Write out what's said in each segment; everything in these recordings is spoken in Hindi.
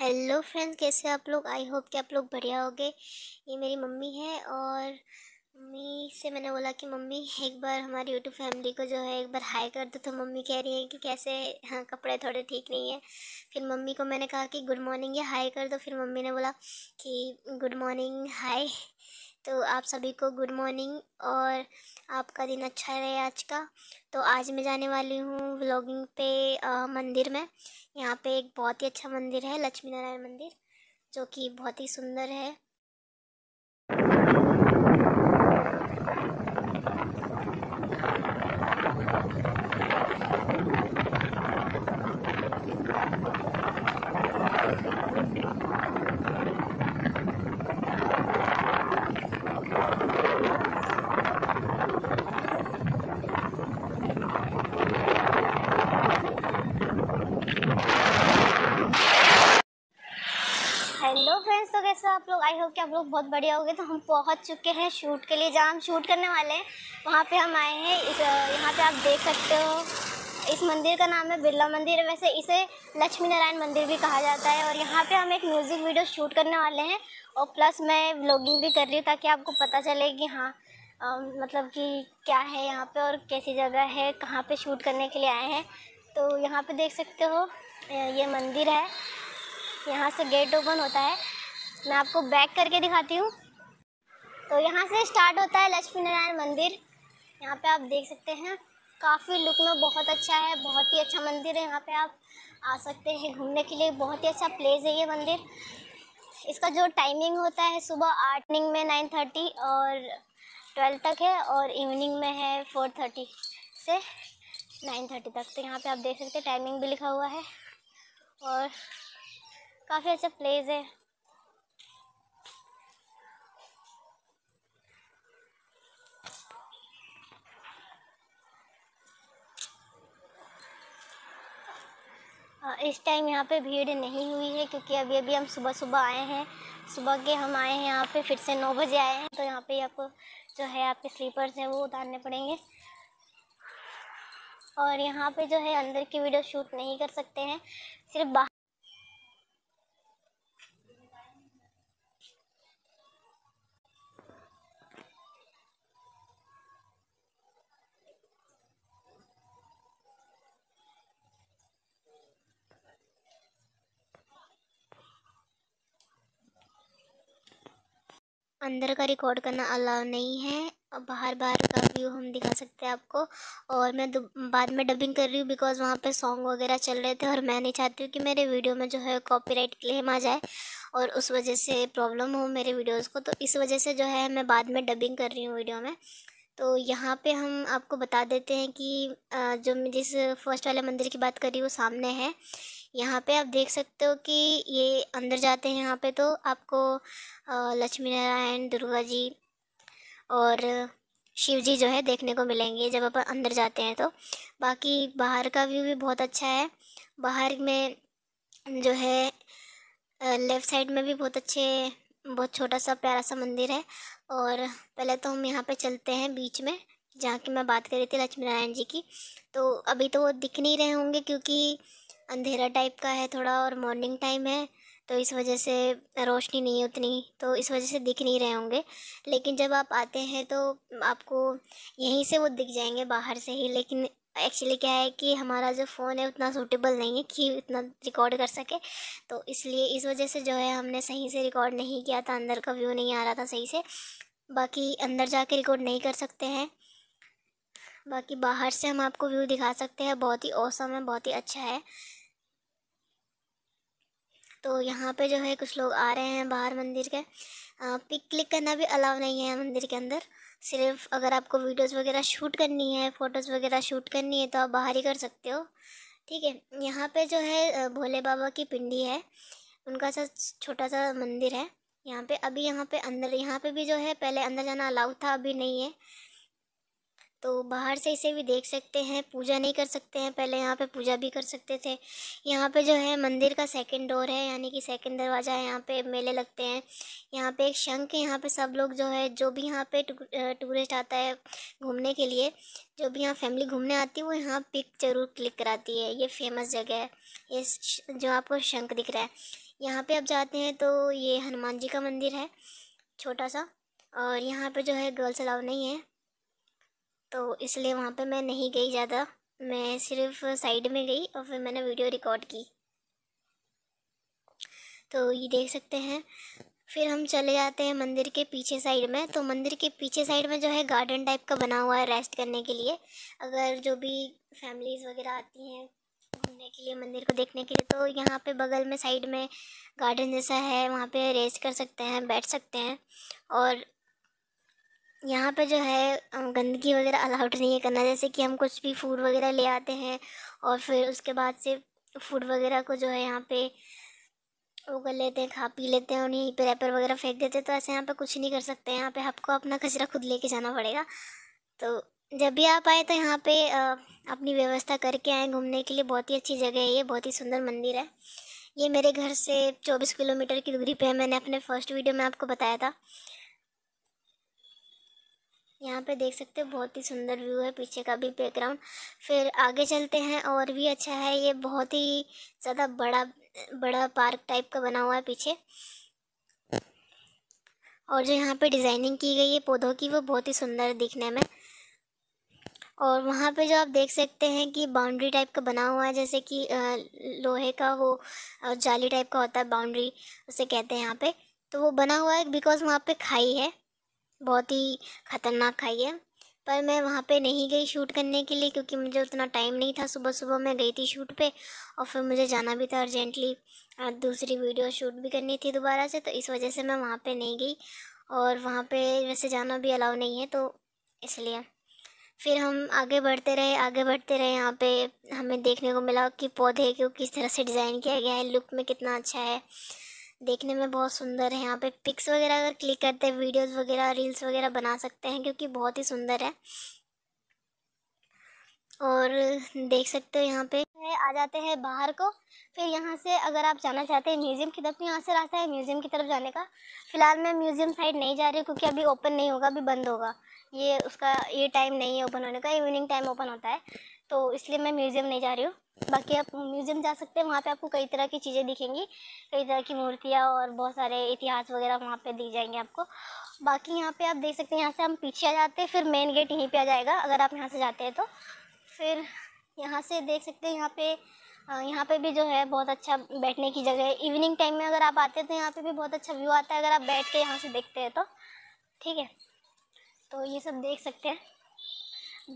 हेलो फ्रेंड कैसे आप लोग आई होप कि आप लोग बढ़िया हो ये मेरी मम्मी है और मम्मी से मैंने बोला कि मम्मी एक बार हमारी यूट्यूब फैमिली को जो है एक बार हाई कर दो तो मम्मी कह रही है कि कैसे हाँ कपड़े थोड़े ठीक नहीं है फिर मम्मी को मैंने कहा कि गुड मॉर्निंग या हाई कर दो फिर मम्मी ने बोला कि गुड मॉर्निंग हाई तो आप सभी को गुड मॉर्निंग और आपका दिन अच्छा रहे आज का तो आज मैं जाने वाली हूँ व्लॉगिंग पे आ, मंदिर में यहाँ पे एक बहुत ही अच्छा मंदिर है लक्ष्मी नारायण मंदिर जो कि बहुत ही सुंदर है आई होप कि आप लोग बहुत बढ़िया होंगे तो हम पहुंच चुके हैं शूट के लिए जहाँ हम शूट करने वाले हैं वहाँ पे हम आए हैं इस यहाँ पे आप देख सकते हो इस मंदिर का नाम है बिरला मंदिर है वैसे इसे लक्ष्मी नारायण मंदिर भी कहा जाता है और यहाँ पे हम एक म्यूज़िक वीडियो शूट करने वाले हैं और प्लस मैं व्लॉगिंग भी कर रही हूँ ताकि आपको पता चले कि हाँ आ, मतलब कि क्या है यहाँ पर और कैसी जगह है कहाँ पर शूट करने के लिए आए हैं तो यहाँ पर देख सकते हो ये मंदिर है यहाँ से गेट ओपन होता है मैं आपको बैक करके दिखाती हूँ तो यहाँ से स्टार्ट होता है लक्ष्मी नारायण मंदिर यहाँ पे आप देख सकते हैं काफ़ी लुक में बहुत अच्छा है बहुत ही अच्छा मंदिर है यहाँ पे आप आ सकते हैं घूमने के लिए बहुत ही अच्छा प्लेस है ये मंदिर इसका जो टाइमिंग होता है सुबह आर्टनिंग में नाइन थर्टी और ट्वेल्व तक है और इवनिंग में है फोर थर्टी से नाइन थर्टी तक तो यहाँ पे आप देख सकते हैं टाइमिंग भी लिखा हुआ है और काफ़ी अच्छा प्लेस है हाँ, इस टाइम यहाँ पे भीड़ नहीं हुई है क्योंकि अभी अभी हम सुबह सुबह आए हैं सुबह के हम आए हैं यहाँ पे फिर से नौ बजे आए हैं तो यहाँ पे आपको जो है आपके स्लीपर्स हैं वो उतारने पड़ेंगे और यहाँ पे जो है अंदर की वीडियो शूट नहीं कर सकते हैं सिर्फ बाहर अंदर का रिकॉर्ड करना अलाउ नहीं है और बाहर बाहर का व्यू हम दिखा सकते हैं आपको और मैं बाद में डबिंग कर रही हूँ बिकॉज़ वहाँ पे सॉन्ग वगैरह चल रहे थे और मैं नहीं चाहती हूँ कि मेरे वीडियो में जो है कॉपीराइट क्लेम आ जाए और उस वजह से प्रॉब्लम हो मेरे वीडियोज़ को तो इस वजह से जो है मैं बाद में डबिंग कर रही हूँ वीडियो में तो यहाँ पे हम आपको बता देते हैं कि जो जिस फर्स्ट वाले मंदिर की बात करी वो सामने है यहाँ पे आप देख सकते हो कि ये अंदर जाते हैं यहाँ पे तो आपको लक्ष्मी नारायण दुर्गा जी और शिव जी जो है देखने को मिलेंगे जब अपन अंदर जाते हैं तो बाकी बाहर का व्यू भी बहुत अच्छा है बाहर में जो है लेफ़्ट साइड में भी बहुत अच्छे बहुत छोटा सा प्यारा सा मंदिर है और पहले तो हम यहाँ पे चलते हैं बीच में जहाँ की मैं बात कर रही थी लक्ष्मी नारायण जी की तो अभी तो वो दिख नहीं रहे होंगे क्योंकि अंधेरा टाइप का है थोड़ा और मॉर्निंग टाइम है तो इस वजह से रोशनी नहीं है उतनी तो इस वजह से दिख नहीं रहे होंगे लेकिन जब आप आते हैं तो आपको यहीं से वो दिख जाएंगे बाहर से ही लेकिन एक्चुअली क्या है कि हमारा जो फ़ोन है उतना सूटेबल नहीं है कि उतना रिकॉर्ड कर सके तो इसलिए इस वजह से जो है हमने सही से रिकॉर्ड नहीं किया था अंदर का व्यू नहीं आ रहा था सही से बाकी अंदर जा रिकॉर्ड नहीं कर सकते हैं बाकी बाहर से हम आपको व्यू दिखा सकते हैं बहुत ही औसम है बहुत ही अच्छा है तो यहाँ पे जो है कुछ लोग आ रहे हैं बाहर मंदिर के पिक क्लिक करना भी अलाउ नहीं है मंदिर के अंदर सिर्फ अगर आपको वीडियोस वगैरह शूट करनी है फ़ोटोज़ वगैरह शूट करनी है तो आप बाहर ही कर सकते हो ठीक है यहाँ पे जो है भोले बाबा की पिंडी है उनका सा छोटा सा मंदिर है यहाँ पे अभी यहाँ पे अंदर यहाँ पे भी जो है पहले अंदर जाना अलाउ था अभी नहीं है तो बाहर से इसे भी देख सकते हैं पूजा नहीं कर सकते हैं पहले यहाँ पे पूजा भी कर सकते थे यहाँ पे जो है मंदिर का सेकंड डोर है यानी कि सेकंड दरवाज़ा है यहाँ पे मेले लगते हैं यहाँ पे एक शंख है यहाँ पे सब लोग जो है जो भी यहाँ पे टूरिस्ट आता है घूमने के लिए जो भी यहाँ फैमिली घूमने आती है वो यहाँ पिक जरूर क्लिक कराती है ये फेमस जगह है ये जो आपको शंख दिख रहा है यहाँ पर आप जाते हैं तो ये हनुमान जी का मंदिर है छोटा सा और यहाँ पर जो है गर्ल्स अलाउ नहीं है तो इसलिए वहाँ पे मैं नहीं गई ज़्यादा मैं सिर्फ साइड में गई और फिर मैंने वीडियो रिकॉर्ड की तो ये देख सकते हैं फिर हम चले जाते हैं मंदिर के पीछे साइड में तो मंदिर के पीछे साइड में जो है गार्डन टाइप का बना हुआ है रेस्ट करने के लिए अगर जो भी फैमिलीज़ वगैरह आती हैं घूमने के लिए मंदिर को देखने के लिए तो यहाँ पे बगल में साइड में गार्डन जैसा है वहाँ पे रेस्ट कर सकते हैं बैठ सकते हैं और यहाँ पे जो है गंदगी वगैरह अलाउड नहीं है करना जैसे कि हम कुछ भी फूड वगैरह ले आते हैं और फिर उसके बाद से फूड वगैरह को जो है यहाँ पे वो कर लेते हैं खा पी लेते हैं और यहीं पे रैपर वगैरह फेंक देते हैं तो ऐसे यहाँ पे कुछ नहीं कर सकते हैं यहाँ पे आपको अपना कचरा खुद लेके जाना पड़ेगा तो जब भी आप आए तो यहाँ पे अपनी व्यवस्था करके आएँ घूमने के लिए बहुत ही अच्छी जगह है ये बहुत ही सुंदर मंदिर है ये मेरे घर से चौबीस किलोमीटर की दूरी पर है मैंने अपने फर्स्ट वीडियो में आपको बताया था यहाँ पे देख सकते हो बहुत ही सुंदर व्यू है पीछे का भी बैकग्राउंड फिर आगे चलते हैं और भी अच्छा है ये बहुत ही ज़्यादा बड़ा बड़ा पार्क टाइप का बना हुआ है पीछे और जो यहाँ पे डिज़ाइनिंग की गई है पौधों की वो बहुत ही सुंदर दिखने में और वहाँ पे जो आप देख सकते हैं कि बाउंड्री टाइप का बना हुआ है जैसे कि लोहे का वो जाली टाइप का होता है बाउंड्री उसे कहते हैं यहाँ पे तो वो बना हुआ है बिकॉज़ वहाँ पे खाई है बहुत ही ख़तरनाक खाई है पर मैं वहाँ पे नहीं गई शूट करने के लिए क्योंकि मुझे उतना टाइम नहीं था सुबह सुबह मैं गई थी शूट पे और फिर मुझे जाना भी था अर्जेंटली और दूसरी वीडियो शूट भी करनी थी दोबारा से तो इस वजह से मैं वहाँ पे नहीं गई और वहाँ पे वैसे जाना भी अलाउ नहीं है तो इसलिए फिर हम आगे बढ़ते रहे आगे बढ़ते रहे यहाँ पे हमें देखने को मिला कि पौधे को किस तरह से डिज़ाइन किया गया है लुक में कितना अच्छा है देखने में बहुत सुंदर है यहाँ पे पिक्स वगैरह अगर क्लिक करते हैं वीडियोस वगैरह रील्स वगैरह बना सकते हैं क्योंकि बहुत ही सुंदर है और देख सकते हो यहाँ पे आ जाते हैं बाहर को फिर यहाँ से अगर आप जाना चाहते हैं म्यूज़ियम की तरफ तो यहाँ से रास्ता है म्यूज़ियम की तरफ जाने का फ़िलहाल मैं म्यूज़ियम साइड नहीं जा रही क्योंकि अभी ओपन नहीं होगा अभी बंद होगा ये उसका ये टाइम नहीं है ओपन होने का इवनिंग टाइम ओपन होता है तो इसलिए मैं म्यूज़ियम नहीं जा रही हूँ बाकी आप म्यूज़ियम जा सकते हैं वहाँ पे आपको कई तरह की चीज़ें दिखेंगी कई तरह की मूर्तियाँ और बहुत सारे इतिहास वगैरह वहाँ पे दी जाएंगे आपको बाकी यहाँ पे आप देख सकते हैं यहाँ से हम पीछे आ जाते हैं फिर मेन गेट यहीं पे आ जाएगा अगर आप यहाँ से जाते हैं तो फिर यहाँ से देख सकते हैं यहाँ पे यहाँ पे भी जो है बहुत अच्छा बैठने की जगह है इवनिंग टाइम में अगर आप आते हैं तो यहाँ पर भी बहुत अच्छा व्यू आता है अगर आप बैठ के यहाँ से देखते हैं तो ठीक है तो ये सब देख सकते हैं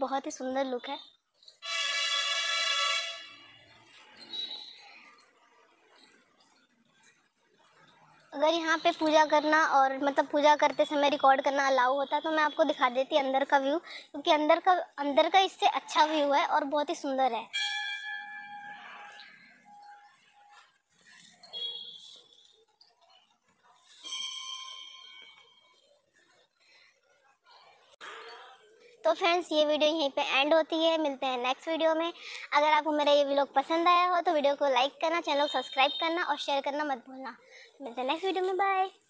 बहुत ही सुंदर लुक है अगर यहाँ पे पूजा करना और मतलब पूजा करते समय रिकॉर्ड करना अलाउ होता तो मैं आपको दिखा देती अंदर का व्यू क्योंकि अंदर का अंदर का इससे अच्छा व्यू है और बहुत ही सुंदर है तो फ्रेंड्स ये वीडियो यहीं पे एंड होती है मिलते हैं नेक्स्ट वीडियो में अगर आपको मेरा ये व्लॉग पसंद आया हो तो वीडियो को लाइक करना चैनल को सब्सक्राइब करना और शेयर करना मत भूलना मिलते हैं नेक्स्ट वीडियो में बाय